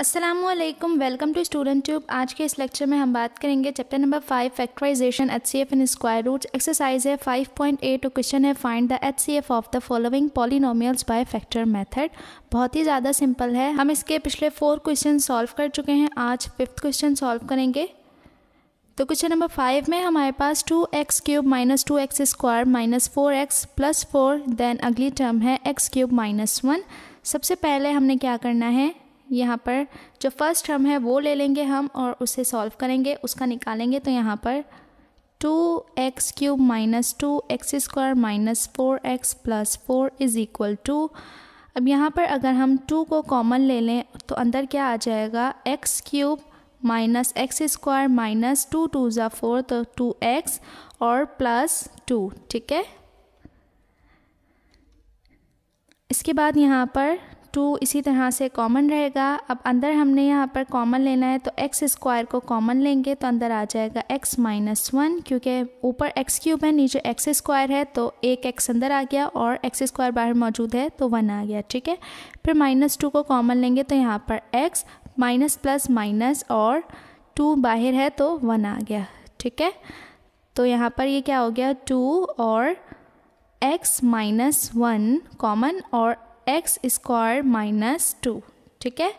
Aslam welcome to Student Tube आज के इस लेक्चर में हम बात करेंगे chapter number five factorization H C F in square root exercise है फाइव पॉइंट एट क्वेश्चन है find the H C F of the following polynomials by factor method बहुत ही ज़्यादा सिंपल है हम इसके पिछले फोर क्वेश्चन सॉल्व कर चुके हैं आज फिफ्थ क्वेश्चन सॉल्व करेंगे तो क्वेश्चन नंबर फाइव में हमारे पास two x cube minus two x square minus four x plus four then अगली टर्म है एक्स क्यूब माइनस वन सबसे पहले हमने क्या करना है यहाँ पर जो फर्स्ट टर्म है वो ले लेंगे हम और उसे सॉल्व करेंगे उसका निकालेंगे तो यहाँ पर two x cube minus two x square minus four x plus four is equal to अब यहाँ पर अगर हम टू को कॉमन ले लें तो अंदर क्या आ जाएगा x cube minus x square minus two two ज़ा फोर तो टू एक्स और प्लस टू ठीक है इसके बाद यहाँ पर टू इसी तरह से कॉमन रहेगा अब अंदर हमने यहाँ पर कॉमन लेना है तो एक्स स्क्वायर को कॉमन लेंगे तो अंदर आ जाएगा एक्स माइनस वन क्योंकि ऊपर एक्स क्यूब है नीचे एक्स स्क्वायर है तो एक एक्स अंदर आ गया और एक्स स्क्वायर बाहर मौजूद है तो वन आ गया ठीक है फिर माइनस टू को कॉमन लेंगे तो यहाँ पर एक्स माइनस प्लस माइनस और टू बाहर है तो वन आ गया ठीक है तो यहाँ पर ये क्या हो गया टू और एक्स माइनस वन कॉमन और एक्स स्क्वायर माइनस टू ठीक है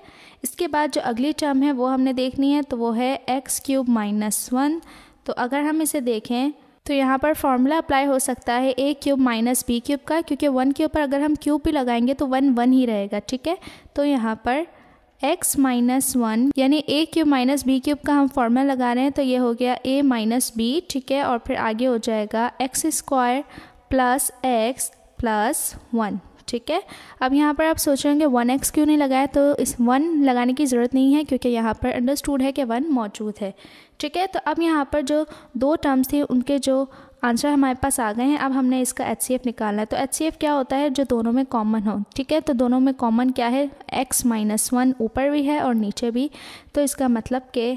इसके बाद जो अगली टर्म है वो हमने देखनी है तो वो है एक्स क्यूब माइनस वन तो अगर हम इसे देखें तो यहाँ पर फॉर्मूला अप्लाई हो सकता है A cube minus B cube का क्योंकि वन के ऊपर अगर हम क्यूब भी लगाएंगे तो वन वन ही रहेगा ठीक है तो यहाँ पर x माइनस वन यानी A cube minus B cube का हम फॉर्मूला लगा रहे हैं तो ये हो गया a माइनस बी ठीक है और फिर आगे हो जाएगा x square plus x plus one ठीक है अब यहाँ पर आप सोच रहे होंगे वन एक्स क्यों नहीं लगाया तो इस वन लगाने की ज़रूरत नहीं है क्योंकि यहाँ पर अंडरस्टूड है कि वन मौजूद है ठीक है तो अब यहाँ पर जो दो टर्म्स थे उनके जो आंसर हमारे पास आ गए हैं अब हमने इसका एच सी एफ़ निकालना है तो एच सी एफ़ क्या होता है जो दोनों में कॉमन हो ठीक है तो दोनों में कॉमन क्या है एक्स माइनस वन ऊपर भी है और नीचे भी तो इसका मतलब कि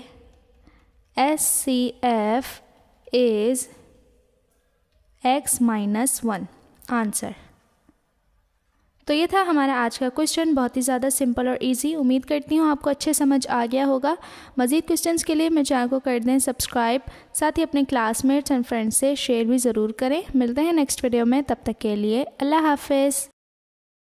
S C F is x minus one answer तो ये था हमारा आज का क्वेश्चन बहुत ही ज़्यादा सिंपल और इजी उम्मीद करती हूँ आपको अच्छे समझ आ गया होगा मज़ीद क्वेश्चन के लिए मेरे चैनल को कर दें सब्सक्राइब साथ ही अपने क्लासमेट्स एंड फ्रेंड्स से शेयर भी ज़रूर करें मिलते हैं नेक्स्ट वीडियो में तब तक के लिए अल्लाह हाफिज़